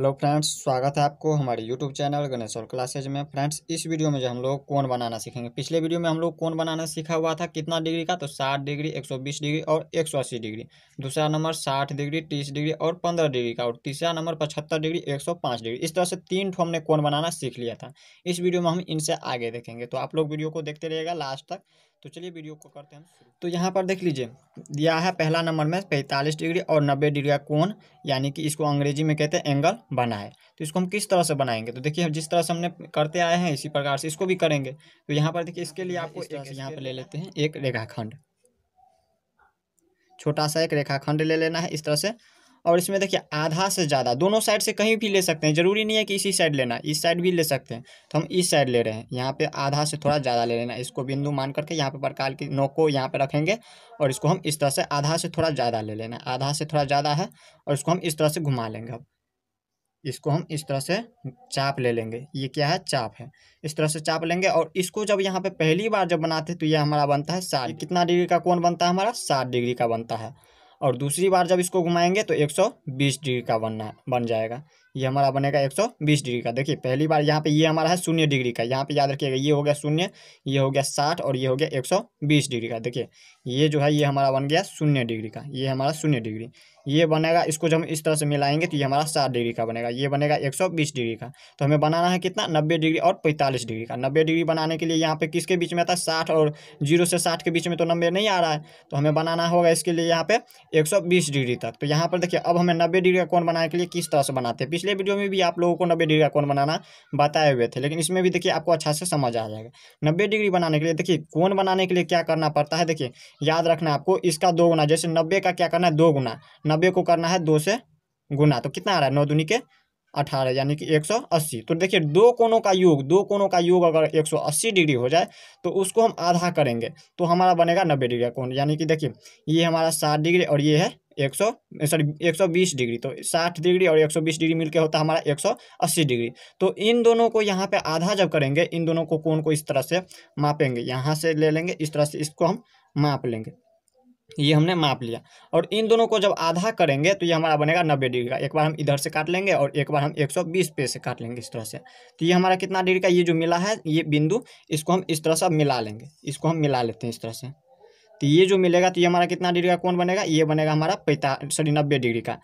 hello friends स्वागत है आपको हमारे यूट्यूब चैनल गणेश्वर क्लासेज में फ्रेंड्स इस वीडियो में जो हम लोग कौन बनाना सीखेंगे पिछले वीडियो में हम लोग कौन बनाना सीखा हुआ था कितना डिग्री का तो 60 डिग्री 120 डिग्री और 180 डिग्री दूसरा नंबर 60 डिग्री 30 डिग्री और 15 डिग्री का और तीसरा नंबर पचहत्तर डिग्री 105 डिग्री इस तरह से तीन ठो हमने कौन बनाना सीख लिया था इस वीडियो में हम इनसे आगे देखेंगे तो आप लोग वीडियो को देखते रहिएगा लास्ट तक तो चलिए वीडियो को करते हैं तो यहाँ पर देख लीजिए दिया है पहला नंबर में पैंतालीस डिग्री और नब्बे डिग्री का कोण यानी कि इसको अंग्रेजी में कहते हैं एंगल बना है तो इसको हम किस तरह से बनाएंगे तो देखिए जिस तरह से हमने करते आए हैं इसी प्रकार से इसको भी करेंगे तो यहाँ पर देखिए इसके लिए हाँ, आपको यहाँ पर ले लेते हैं एक रेखाखंड छोटा सा एक रेखाखंड ले लेना है इस तरह से और इसमें देखिए आधा से ज़्यादा दोनों साइड से कहीं भी ले सकते हैं ज़रूरी नहीं है कि इसी साइड लेना इस साइड भी ले सकते हैं तो हम इस साइड ले रहे हैं यहाँ पे आधा से थोड़ा ज़्यादा ले लेना इसको बिंदु मान करके यहाँ पे प्रकार की नोक को यहाँ पे रखेंगे और इसको हम इस तरह से आधा से थोड़ा ज़्यादा ले लेना आधा से थोड़ा ज़्यादा है और इसको हम इस तरह से घुमा लेंगे अब इसको हम इस तरह से चाप ले लेंगे ये क्या है चाप है इस तरह से चाप लेंगे और इसको जब यहाँ पे पहली बार जब बनाते हैं तो ये हमारा बनता है साठ कितना डिग्री का कौन बनता है हमारा सात डिग्री का बनता है और दूसरी बार जब इसको घुमाएंगे तो 120 डिग्री का बनना बन जाएगा ये हमारा बनेगा एक सौ बीस डिग्री का देखिए पहली बार यहाँ पे ये हमारा है शून्य डिग्री का यहाँ पे याद रखिएगा ये हो गया शून्य ये हो गया साठ और ये हो गया एक सौ बीस डिग्री का देखिए ये जो है ये हमारा बन गया शून्य डिग्री का ये हमारा शून्य डिग्री ये बनेगा इसको जब हम इस तरह से मिलाएंगे तो ये हमारा साठ डिग्री का बनेगा ये बनेगा एक सौ बीस डिग्री का तो हमें बनाना है कितना नब्बे डिग्री और पैंतालीस डिग्री का नब्बे डिग्री बनाने के लिए यहाँ पे किसके बीच में आता है साठ और जीरो से साठ के बीच में तो नब्बे नहीं आ रहा है तो हमें बनाना होगा इसके लिए यहाँ पे एक सौ बीस डिग्री तक तो यहाँ पर देखिए अब हमें नब्बे डिग्री का कौन बनाने के लिए किस तरह से बनाते हैं पिछले वीडियो में भी आप लोगों को नब्बे डिग्री का कोण बनाना बताए हुए थे लेकिन इसमें भी देखिए आपको अच्छा से समझ आ जाएगा नब्बे डिग्री बनाने के लिए देखिए कौन बनाने के लिए क्या करना पड़ता है देखिए याद रखना आपको इसका दो गुना जैसे नब्बे का क्या करना है दो गुना नब्बे को करना है दो से गुना तो कितना आ रहा है नौ दुनिया के अठारह यानी कि एक सौ अस्सी तो देखिए दो कोनों का योग दो कोनों का योग अगर एक सौ अस्सी डिग्री हो जाए तो उसको हम आधा करेंगे तो हमारा बनेगा नब्बे डिग्री का कोण यानी कि देखिए ये हमारा सात डिग्री और ये है एक सौ सॉरी एक सौ बीस डिग्री तो साठ डिग्री और एक सौ बीस डिग्री मिलकर होता है हमारा एक सौ अस्सी डिग्री तो इन दोनों को यहाँ पे आधा जब करेंगे इन दोनों को कोण को इस तरह से मापेंगे यहाँ से ले लेंगे इस तरह से इसको हम माप लेंगे ये हमने माप लिया और इन दोनों को जब आधा करेंगे तो ये हमारा बनेगा नब्बे डिग्री का एक बार हम इधर से काट लेंगे और एक बार हम 120 पे से काट लेंगे इस तरह से तो ये हमारा कितना डिग्री का ये जो मिला है ये बिंदु इसको हम इस तरह से मिला लेंगे इसको हम मिला लेते हैं इस तरह से तो ये जो मिलेगा तो ये हमारा कितना डिग्री का कौन बनेगा ये बनेगा हमारा पैंता सॉरी नब्बे डिग्री का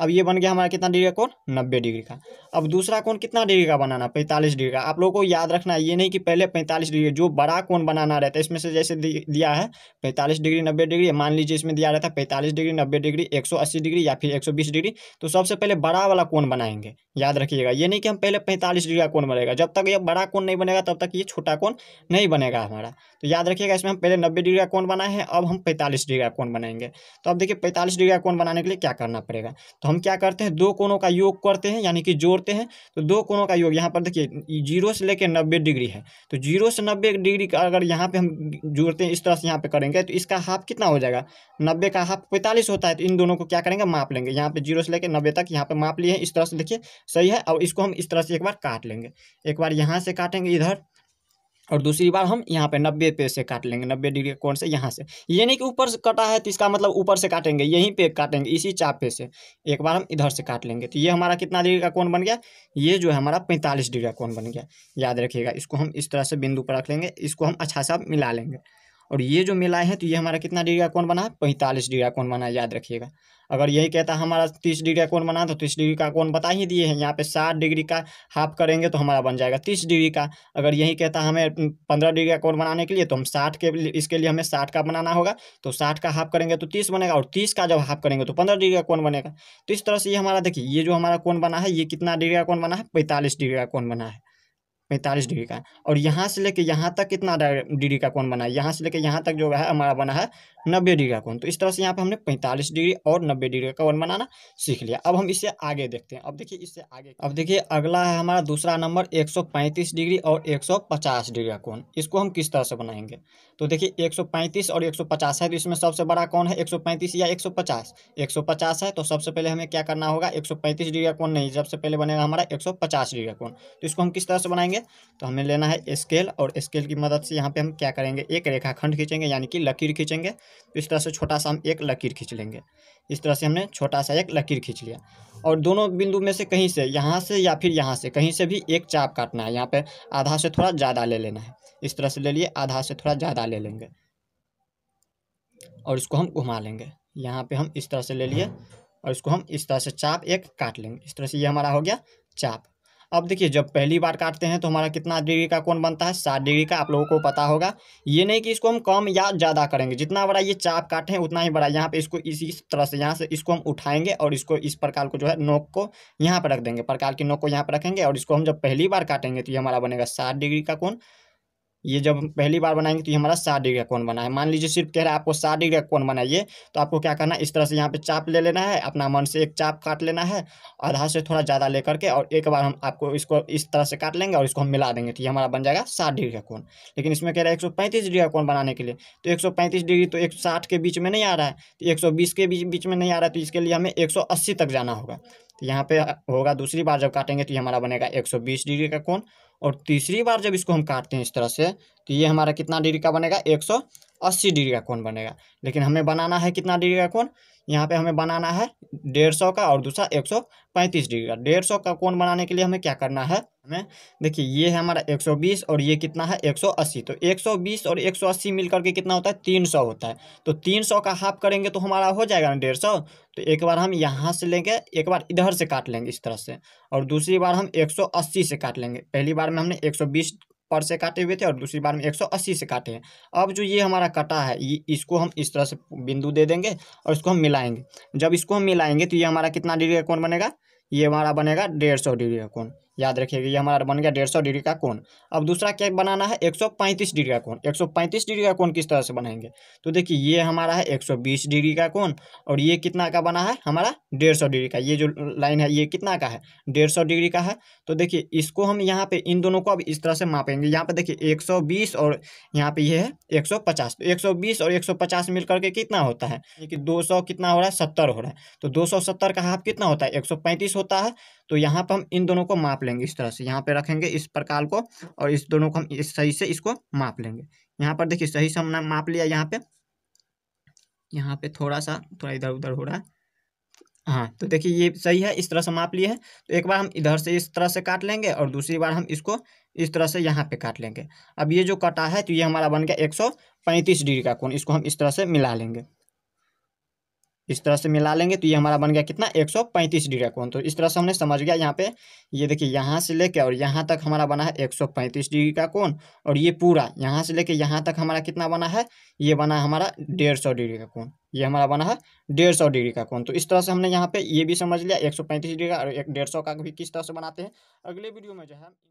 अब ये बन गया हमारा कितना डिग्री का कोण नब्बे डिग्री का अब दूसरा कोण कितना डिग्री का बनाना पैंतालीस डिग्री का आप लोगों को याद रखना है ये नहीं कि पहले पैंतालीस डिग्री जो बड़ा कोण बनाना रहता है इसमें से जैसे दिया है पैंतालीस डिग्री नब्बे डिग्री मान लीजिए इसमें दिया रहता है पैंतालीस डिग्री नब्बे डिग्री एक डिग्री या फिर एक डिग्री तो सबसे पहले बड़ा वाला कोण बनाएंगे याद रखिएगा ये नहीं कि हम पहले पैंतालीस डिग्री का कौन बनेगा जब तक ये बड़ा कौन नहीं बनेगा तब तक ये छोटा कौन नहीं बनेगा हमारा तो याद रखिएगा इसमें हम पहले नब्बे डिग्री का कौन बनाए हैं अब हम पैंतालीस डिग्री का कौन बनाएंगे तो अब देखिए पैंतालीस डिग्री का कौन बनाने के लिए क्या करना पड़ेगा तो हम क्या करते हैं दो कोनों का योग करते हैं यानी कि जोड़ते हैं तो दो कोनों का योग यहाँ पर देखिए जीरो से लेकर नब्बे डिग्री है तो जीरो से नब्बे डिग्री का अगर यहाँ पे हम जोड़ते हैं इस तरह से यहाँ पे करेंगे तो इसका हाफ कितना हो जाएगा नब्बे का हाफ पैंतालीस होता है तो इन दोनों को क्या करेंगे माप लेंगे यहाँ पे जीरो से लेकर नब्बे तक यहाँ पे माप लिए इस तरह से देखिए सही है और इसको हम इस तरह से एक बार काट लेंगे एक बार यहाँ से काटेंगे इधर और दूसरी बार हम यहाँ पे नब्बे पे से काट लेंगे नब्बे डिग्री कौन से यहाँ से ये नहीं कि ऊपर से कटा है तो इसका मतलब ऊपर से काटेंगे यहीं पे काटेंगे इसी चाप पे से एक बार हम इधर से काट लेंगे तो ये हमारा कितना डिग्री का कौन बन गया ये जो है हमारा पैंतालीस डिग्री का कौन बन गया याद रखिएगा इसको हम इस तरह से बिंदु पर रख लेंगे इसको हम अच्छा सा मिला लेंगे और ये जो मिलाए हैं तो ये हमारा कितना डिग्री का कौन बना है पैंतालीस डिग्री का कौन बना याद रखिएगा अगर यही कहता हमारा तीस डिग्री का कौन बना तो तीस डिग्री का कौन बता ही दिए हैं यहाँ पे साठ डिग्री का हाफ करेंगे तो हमारा बन जाएगा तीस डिग्री का अगर यही कहता हमें पंद्रह डिग्री का कौन बनाने के लिए तो हम साठ के इसके लिए हमें साठ का बनाना होगा तो साठ का हाफ करेंगे तो तीस बनेगा और तीस का जब हाफ करेंगे तो पंद्रह डिग्री का कौन बनेगा तो इस तरह से ये हमारा देखिए ये जो हमारा कौन बना है ये कितना डिग्री का कौन बना है पैंतालीस डिग्री का कौन बना है पैंतालीस डिग्री का और यहाँ से लेके यहाँ तक कितना डिग्री का कौन बना है यहाँ से लेके यहाँ तक जो है हमारा बना है नब्बे डिग्री का कौन तो इस तरह से यहाँ पे हमने पैंतालीस डिग्री और नब्बे डिग्री का कौन बनाना सीख लिया अब हम इसे आगे देखते हैं अब देखिए इससे आगे अब देखिए अगला है हमारा दूसरा नंबर एक डिग्री और एक डिग्री का कौन इसको हम किस तरह से बनाएंगे तो देखिए एक और एक है तो इसमें सबसे बड़ा कौन है एक या एक सौ है तो सबसे पहले हमें क्या करना होगा एक डिग्री का कौन नहीं सबसे पहले बनेगा हमारा एक डिग्री का कौन तो इसको हम किस तरह से बनाएंगे तो हमें लेना है स्केल और स्केल की मदद से यहाँ पे हम क्या करेंगे एक रेखाखंड खींचेंगे यानी कि लकीर खींचेंगे तो इस तरह से छोटा सा हम एक लकीर खींच लेंगे इस तरह से हमने छोटा सा एक लकीर खींच लिया और दोनों बिंदु में से कहीं से यहाँ से या फिर यहाँ से कहीं से भी एक चाप काटना है यहाँ पर आधा से थोड़ा ज़्यादा ले लेना है इस तरह से ले लिए आधा से थोड़ा ज़्यादा ले लेंगे और इसको हम घुमा लेंगे यहाँ पर हम इस तरह से ले लिए और इसको हम इस तरह से चाप एक काट लेंगे इस तरह से ये हमारा हो गया चाप अब देखिए जब पहली बार काटते हैं तो हमारा कितना डिग्री का कोण बनता है सात डिग्री का आप लोगों को पता होगा ये नहीं कि इसको हम कम या ज़्यादा करेंगे जितना बड़ा ये चाप काटें उतना ही बड़ा यहाँ पे इसको इसी तरह से यहाँ से इसको हम उठाएंगे और इसको इस प्रकार को जो है नोक को यहाँ पर रख देंगे प्रकार की नोक को यहाँ पर रखेंगे और इसको हम जब पहली बार काटेंगे तो ये हमारा बनेगा सात डिग्री का कोण ये जब पहली बार बनाएंगे तो ये हमारा साठ डिग्री का कौन बना है मान लीजिए सिर्फ कह रहा है आपको साठ डिग्री का कौन बनाइए तो आपको क्या करना है इस तरह से यहाँ पे चाप ले लेना है अपना मन से एक चाप काट लेना है आधा से थोड़ा ज़्यादा लेकर के और एक बार हम आपको इसको इस तरह से काट लेंगे और इसको हम मिला देंगे तो ये हमारा बन जाएगा साठ डिग्री का कौन लेकिन इसमें कह रहा है एक डिग्री का कौन बनाने के लिए तो एक डिग्री तो एक के बीच में नहीं आ रहा है तो एक के बीच में नहीं आ रहा है तो इसके लिए हमें एक तक जाना होगा तो यहाँ पे होगा दूसरी बार जब काटेंगे तो ये हमारा बनेगा 120 डिग्री का कोण और तीसरी बार जब इसको हम काटते हैं इस तरह से तो ये हमारा कितना डिग्री का बनेगा 180 डिग्री का कोण बनेगा लेकिन हमें बनाना है कितना डिग्री का कोण यहाँ पे हमें बनाना है डेढ़ सौ का और दूसरा एक सौ पैंतीस डिग्री का डेढ़ सौ का कोण बनाने के लिए हमें क्या करना है हमें देखिए ये है हमारा 120 और ये कितना है 180 तो 120 और 180 मिलकर के कितना होता है 300 होता है तो 300 का हाफ करेंगे तो हमारा हो जाएगा ना डेढ़ सौ तो एक बार हम यहाँ से लेंगे एक बार इधर से काट लेंगे इस तरह से और दूसरी बार हम 180 से काट लेंगे पहली बार में हमने 120 पर से काटे हुए थे और दूसरी बार में 180 से काटे हैं अब जो ये हमारा कटा है ये इसको हम इस तरह से बिंदु दे देंगे और इसको हम मिलाएंगे जब इसको हम मिलाएंगे तो ये हमारा कितना डिग्री का कौन बनेगा ये हमारा बनेगा डेढ़ सौ डिग्री का कौन याद रखिएगा ये हमारा बन गया डेढ़ सौ डिग्री का कौन अब दूसरा क्या बनाना है एक सौ पैंतीस डिग्री का कौन एक सौ पैंतीस डिग्री का कौन किस तरह से बनाएंगे तो देखिए ये हमारा है एक सौ बीस डिग्री का कौन और ये कितना का बना है हमारा डेढ़ सौ डिग्री का ये जो लाइन है ये कितना का है डेढ़ सौ डिग्री का है तो देखिए इसको हम यहाँ पे इन दोनों को अब इस तरह से मापेंगे यहाँ पे देखिए 120 और यहाँ पे ये है 150 तो 120 और 150 मिलकर के कितना होता है कि 200 कितना हो रहा है सत्तर हो रहा है तो 270 का हाफ कितना होता है 135 होता है तो यहाँ पर हम इन दोनों को माप लेंगे इस तरह से यहाँ पे रखेंगे इस प्रकार को और इस दोनों को हम इस सही से इसको माप लेंगे यहाँ पर देखिए सही से हमने माप लिया यहाँ पे यहाँ पे थोड़ा सा थोड़ा इधर उधर हो रहा है हाँ तो देखिए ये सही है इस तरह से माप लिए है तो एक बार हम इधर से इस तरह से काट लेंगे और दूसरी बार हम इसको इस तरह से यहाँ पे काट लेंगे अब ये जो कटा है तो ये हमारा बन गया एक डिग्री का कोण इसको हम इस तरह से मिला लेंगे इस तरह से मिला लेंगे तो ये हमारा बन गया कितना 135 डिग्री कोण तो इस तरह से हमने समझ गया यहाँ पे ये देखिए यहाँ से लेके और यहाँ तक हमारा बना है 135 डिग्री का कोण और ये पूरा यहाँ से लेके यहाँ तक हमारा कितना बना है ये बना हमारा डेढ़ सौ डिग्री का कोण ये हमारा बना है डेढ़ सौ डिग्री का कोण तो इस तरह से हमने यहाँ पे ये भी समझ लिया एक सौ पैंतीस डिग्री का और एक डेढ़ सौ का भी किस तरह से बनाते हैं अगले वीडियो में जो है